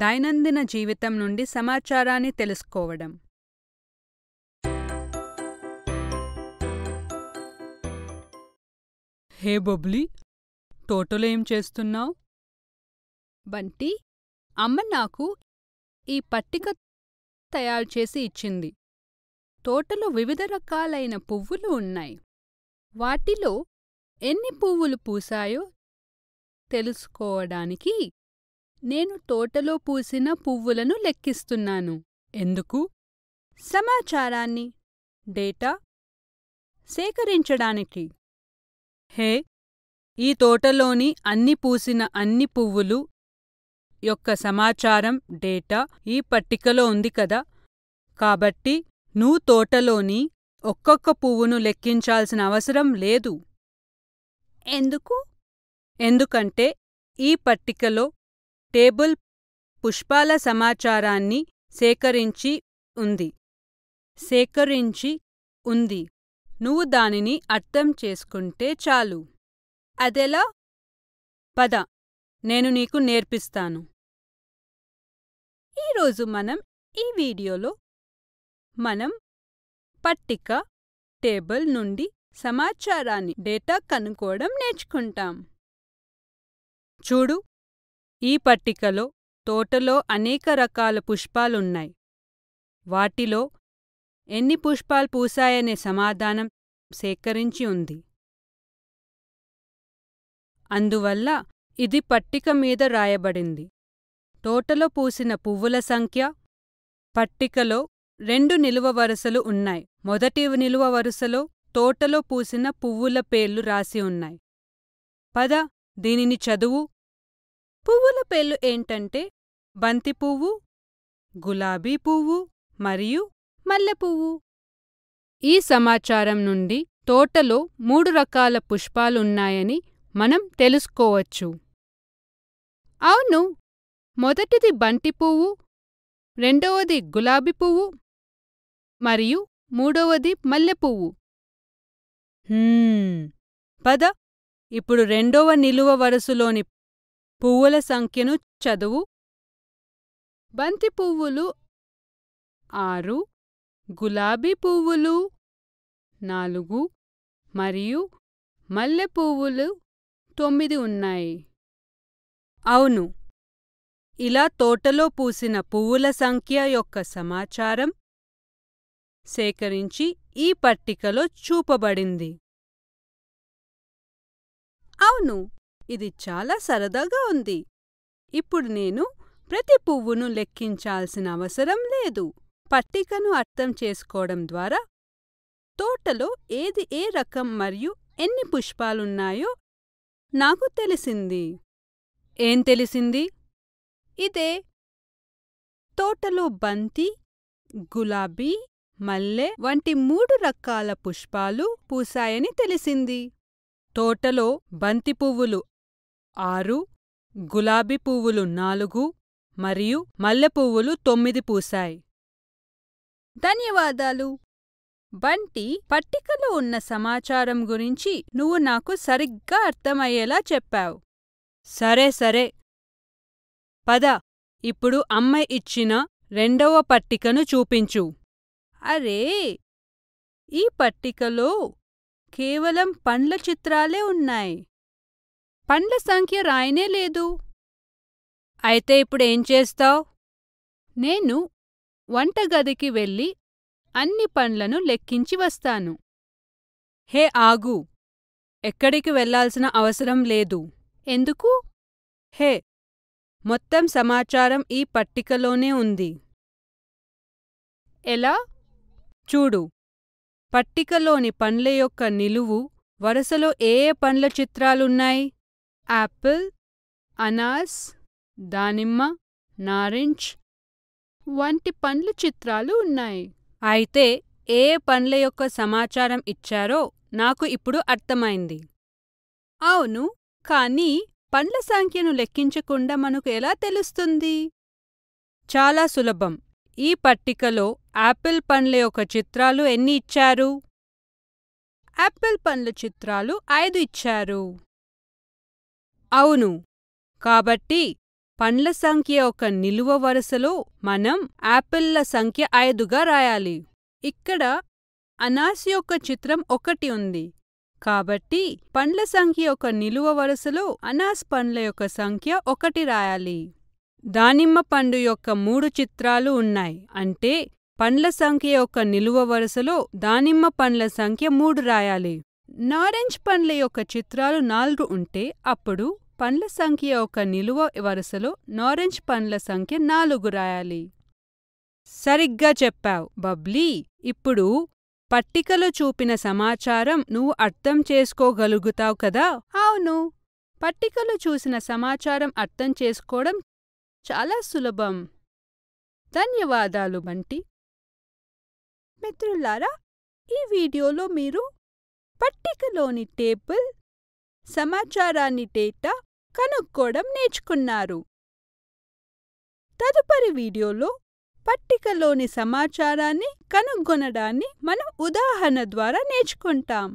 దైనందిన జీవితం నుండి సమాచారాన్ని తెలుసుకోవడం హే బొబ్లీ తోటలో ఏం చేస్తున్నావు బంటి అమ్మ నాకు ఈ పట్టిక తయారు చేసి ఇచ్చింది తోటలో వివిధ రకాలైన పువ్వులు ఉన్నాయి వాటిలో ఎన్ని పువ్వులు పూసాయో తెలుసుకోవడానికి నేను తోటలో పూసిన పువ్వులను లెక్కిస్తున్నాను ఎందుకు సమాచారాన్ని డేటా సేకరించడానికి హే ఈ తోటలోని అన్ని పూసిన అన్ని పువ్వులు యొక్క సమాచారం డేటా ఈ పట్టికలో ఉంది కదా కాబట్టి నువ్వు తోటలోని ఒక్కొక్క పువ్వును లెక్కించాల్సిన అవసరం లేదు ఎందుకు ఎందుకంటే ఈ పట్టికలో టేబుల్ పుష్పాల సమాచారాన్ని సేకరించి ఉంది సేకరించి ఉంది నువ్వు దానిని అర్థం చేసుకుంటే చాలు అదెలా పద నేను నీకు నేర్పిస్తాను ఈరోజు మనం ఈ వీడియోలో మనం పట్టిక టేబుల్ నుండి సమాచారాన్ని డేటా కనుక్కోవడం నేర్చుకుంటాం చూడు ఈ పట్టికలో తోటలో అనేక రకాల పుష్పాలున్నాయి వాటిలో ఎన్ని పుష్పాలు పూశాయనే సమాధానం సేకరించి ఉంది అందువల్ల ఇది పట్టిక మీద రాయబడింది తోటలో పూసిన పువ్వుల సంఖ్య పట్టికలో రెండు నిలువ వరుసలు ఉన్నాయి మొదటి నిలువ వరుసలో తోటలో పూసిన పువ్వుల పేర్లు రాసి ఉన్నాయి పద దీనిని చదువు పువ్వుల పేర్లు ఏంటంటే బంతిపువ్వు గులాబీ పువ్వు మరియు మల్లెపువ్వు ఈ సమాచారం నుండి తోటలో మూడు రకాల పుష్పాలున్నాయని మనం తెలుసుకోవచ్చు అవును మొదటిది బంతిపువ్వు రెండవది గులాబీ పువ్వు మరియు మూడవది మల్లెపువ్వు పద ఇప్పుడు రెండవ నిలువ వరుసలోని పువ్వుల సంఖ్యను చదువు బంతి పువ్వులు ఆరు గులాబీ పువ్వులు నాలుగు మరియు మల్లె పువ్వులు తొమ్మిది ఉన్నాయి అవును ఇలా తోటలో పూసిన పువ్వుల సంఖ్య యొక్క సమాచారం సేకరించి ఈ పట్టికలో చూపబడింది అవును ఇది చాలా సరదాగా ఉంది ఇప్పుడు నేను ప్రతి పువ్వును లెక్కించాల్సిన అవసరం లేదు పట్టికను అర్థం చేసుకోవడం ద్వారా తోటలో ఏది ఏ రకం మరియు ఎన్ని పుష్పాలున్నాయో నాకు తెలిసింది ఏం తెలిసింది ఇదే తోటలో బంతి గులాబీ మల్లె వంటి మూడు రకాల పుష్పాలు పూసాయని తెలిసింది తోటలో బంతి పువ్వులు ఆరు గులాబీ పువ్వులు నాలుగు మరియు మల్లెపువ్వులు తొమ్మిది పూశాయి ధన్యవాదాలు బంటి పట్టికలో ఉన్న సమాచారం గురించి నువ్వు నాకు సరిగ్గా అర్థమయ్యేలా చెప్పావు సరే సరే పద ఇప్పుడు అమ్మ ఇచ్చిన రెండవ పట్టికను చూపించు అరే ఈ పట్టికలో కేవలం పండ్ల చిత్రాలే ఉన్నాయి పండ్ల సంఖ్య రాయనే లేదు అయితే ఇప్పుడేం చేస్తావు నేను వంటగదికి వెళ్ళి అన్ని పండ్లను లెక్కించి వస్తాను హే ఆగు ఎక్కడికి వెళ్లాల్సిన అవసరం లేదు ఎందుకు హే మొత్తం సమాచారం ఈ పట్టికలోనే ఉంది ఎలా చూడు పట్టికలోని పండ్ల యొక్క నిలువు వరుసలో ఏ ఏ పండ్ల చిత్రాలున్నాయి యాపిల్ అనాస్ దానిమ్మ నారింజ్ వంటి పండ్ల చిత్రాలు ఉన్నాయి అయితే ఏ పండ్ల యొక్క సమాచారం ఇచ్చారో నాకు ఇప్పుడు అర్థమైంది అవును కానీ పండ్ల సంఖ్యను లెక్కించకుండా మనకు ఎలా తెలుస్తుంది చాలా సులభం ఈ పట్టికలో యాపిల్ పండ్ల యొక్క చిత్రాలు ఎన్ని ఇచ్చారు యాపిల్ పండ్ల చిత్రాలు ఐదు ఇచ్చారు అవును. కాబట్టి పండ్ల సంఖ్య ఒక నిలువ వరసలో మనం ఆపిల్ల సంఖ్య ఐదుగా రాయాలి. ఇక్కడ అనాస్ యొక్క చిత్రం ఒకటి ఉంది. కాబట్టి పండ్ల సంఖ్య ఒక నిలువ వరసలో అనాస్ పండ్ల యొక్క సంఖ్య ఒకటి రాయాలి. దానిమ్మ పండు యొక్క మూడు చిత్రాలు ఉన్నాయి అంటే పండ్ల సంఖ్య యొక్క నిలువ వరసలో దానిమ్మ పండ్ల సంఖ్య మూడు రాయాలి. నారెంజ్ పండ్ల యొక్క చిత్రాలు నాలుగు ఉంటే అప్పుడు పండ్ల సంఖ్య ఒక నిలువ వరుసలో నారెంజ్ పండ్ల సంఖ్య నాలుగు రాయాలి సరిగ్గా చెప్పావు బబ్లీ ఇప్పుడు పట్టికలో చూపిన సమాచారం నువ్వు అర్థం చేసుకోగలుగుతావు కదా అవును పట్టికలో చూసిన సమాచారం అర్థం చేసుకోవడం చాలా సులభం ధన్యవాదాలు బంటి మిత్రులారా ఈ వీడియోలో మీరు పట్టికలోని టేబుల్ సమాచారాన్ని డేటా కనుక్కోవడం నేర్చుకున్నారు తదుపరి వీడియోలో పట్టికలోని సమాచారాన్ని కనుగొనడాన్ని మనం ఉదాహరణ ద్వారా నేర్చుకుంటాం